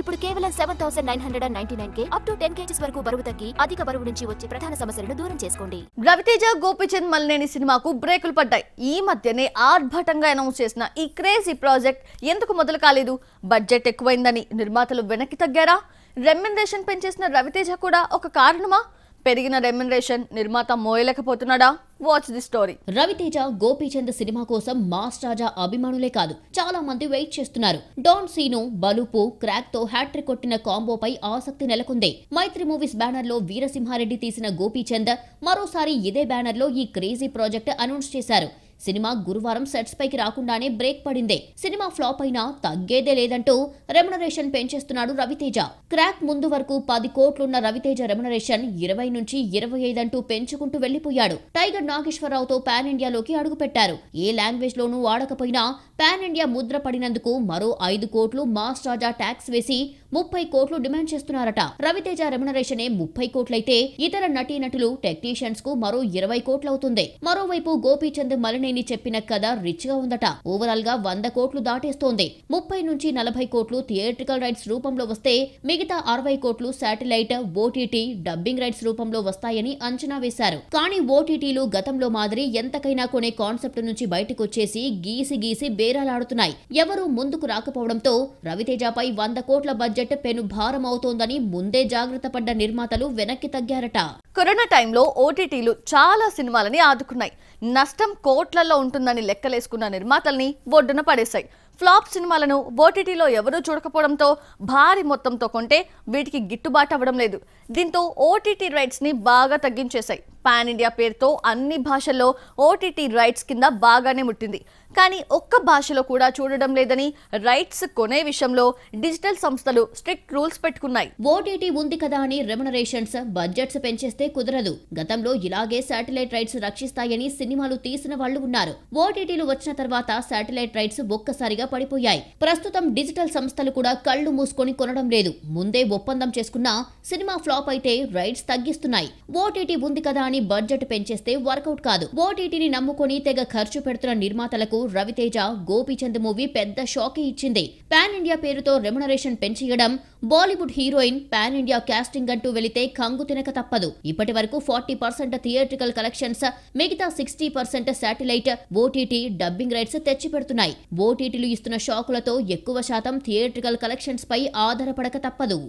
ఇప్పుడు కేవలం seven thousand nine hundred ninety nine కే అప్ టు టెన్ కేజీస్ వరకు బరువు తగ్గి అధిక బరువు నుంచి వచ్చే ప్రధాన సమస్యలను దూరం చేసుకోండి రవితేజ గోపిచంద్ మల్లేని సినిమాకు బ్రేకులు పడ్డాయి ఈ మధ్యనే ఆర్భటంగా అనౌన్స్ చేసిన ఈ క్రేజీ ప్రాజెక్ట్ ఎందుకు మొదలు కాలేదు బడ్జెట్ ఎక్కువైందని నిర్మాతలు వెనక్కి తగ్గారా రెమ్యునరేషన్ పెంచేసిన రవితేజ కూడా ఒక కారణమా పెరిగిన రెమ్యునరేషన్ నిర్మాత మోయలేకపోతున్నాడా watch the story Ravi Teja Gopichand cinema కోసం మాస్ రాజా అభిమానులే కాదు చాలా మంది వెయిట్ చేస్తున్నారు డాన్ సీను బలుపు క్రాక్ తో హ్యాట్రిక్ కొట్టిన కాంబోపై ఆసక్తి నెలకొంది మైత్రి మూవీస్ బ్యానర్ లో వీరసింహారెడ్డి తీసిన గోపీచంద్ మరోసారి ఇదే బ్యానర్ లో ఈ క్రేజీ ప్రాజెక్ట్ అనౌన్స్ చేశారు సినిమా గురువారం సెట్స్ పైకి రాకుండానే బ్రేక్ పడిందే సినిమా ఫ్లాప్ అయినా తగ్గేదే లేదంటూ రెమ్యునరేషన్ పెంచేస్తున్నాడు రవితేజ క్రాక్ ముందు వరకు పది కోట్లున్న రవితేజ రెమ్యునరేషన్ ఇరవై నుంచి ఇరవై ఐదంటూ పెంచుకుంటూ వెళ్లిపోయాడు టైగర్ నాగేశ్వరరావుతో పాన్ ఇండియాలోకి అడుగుపెట్టారు ఏ లాంగ్వేజ్ లోనూ వాడకపోయినా పాన్ ఇండియా ముద్ర పడినందుకు మరో ఐదు కోట్లు మాస్ రాజా ట్యాక్స్ వేసి ముప్పై కోట్లు డిమాండ్ చేస్తున్నారట రవితేజ రెమ్యునరేషనే ముప్పై కోట్లయితే ఇతర నటీనటులు టెక్నీషియన్స్ కు మరో ఇరవై కోట్లవుతుంది మరోవైపు గోపీచంద్ మలినే నేని చెప్పిన కథ రిచ్గా ఉందట ఓవరాల్ గా వంద కోట్లు దాటేస్తోంది ముప్పై నుంచి నలభై కోట్లు థియేట్రికల్ రైట్స్ రూపంలో వస్తే మిగతా అరవై కోట్లు శాటిలైట్ ఓటీటీ డబ్బింగ్ రైట్స్ రూపంలో వస్తాయని అంచనా వేశారు కానీ ఓటీటీలు గతంలో మాదిరి ఎంతకైనా కొనే కాన్సెప్ట్ నుంచి బయటకొచ్చేసి గీసి గీసి బేరాలాడుతున్నాయి ఎవరూ ముందుకు రాకపోవడంతో రవితేజపై వంద కోట్ల బడ్జెట్ పెను భారం అవుతోందని ముందే జాగ్రత్త పడ్డ నిర్మాతలు వెనక్కి తగ్గారట కరోనా టైంలో ఓటీటీలు చాలా సినిమాలని ఆదుకున్నాయి నష్టం కోట్లలో ఉంటుందని లెక్కలేసుకున్న నిర్మాతల్ని ఒడ్డున పడేశాయి ఫ్లాప్ సినిమాలను ఓటీటీలో ఎవరూ చూడకపోవడంతో భారీ మొత్తంతో కొంటే వీటికి గిట్టుబాటు అవ్వడం లేదు దీంతో ఓటీటీ రైట్స్ని బాగా తగ్గించేశాయి పాన్ ఇండియా పేరుతో అన్ని భాషల్లో ఓటీటీ రైట్స్ కింద బాగానే ముట్టింది కానీ ఒక్క భాషలో కూడా చూడడం లేదని రైట్స్ కొనే విషయంలో డిజిటల్ సంస్థలు స్ట్రిక్ట్ రూల్స్ పెట్టుకున్నాయి ఓటీటీ ఉంది కదా అని రెమ్యునరేషన్స్ బడ్జెట్స్ పెంచేస్తే కుదరదు గతంలో ఇలాగే శాటిలైట్ రైట్స్ రక్షిస్తాయని సినిమాలు తీసిన వాళ్ళు ఉన్నారు ఓటీటీలు వచ్చిన తర్వాత శాటిలైట్ రైట్స్ ఒక్కసారిగా పడిపోయాయి ప్రస్తుతం డిజిటల్ సంస్థలు కూడా కళ్ళు మూసుకొని కొనడం లేదు ముందే ఒప్పందం చేసుకున్నా సినిమా ఫ్లాప్ అయితే రైట్స్ తగ్గిస్తున్నాయి ఓటీటీ ఉంది కదా అని కానీ బడ్జెట్ పెంచేస్తే వర్కౌట్ కాదు ఓటీటీని నమ్ముకుని తెగ ఖర్చు పెడుతున్న నిర్మాతలకు రవితేజ గోపీచంద్ మూవీ పెద్ద షాకే ఇచ్చింది పాన్ ఇండియా పేరుతో రెమ్యునరేషన్ పెంచేయడం Bollywood heroine pan India casting అంటూ వెళితే కంగు తినక తప్పదు ఇప్పటి వరకు ఫార్టీ పర్సెంట్ థియేట్రికల్ కలెక్షన్స్ మిగతా sixty percent satellite OTT dubbing rights తెచ్చి పెడుతున్నాయి ఓటీటీలు ఇస్తున్న షాకులతో ఎక్కువ శాతం థియేట్రికల్ కలెక్షన్స్ పై ఆధారపడక తప్పదు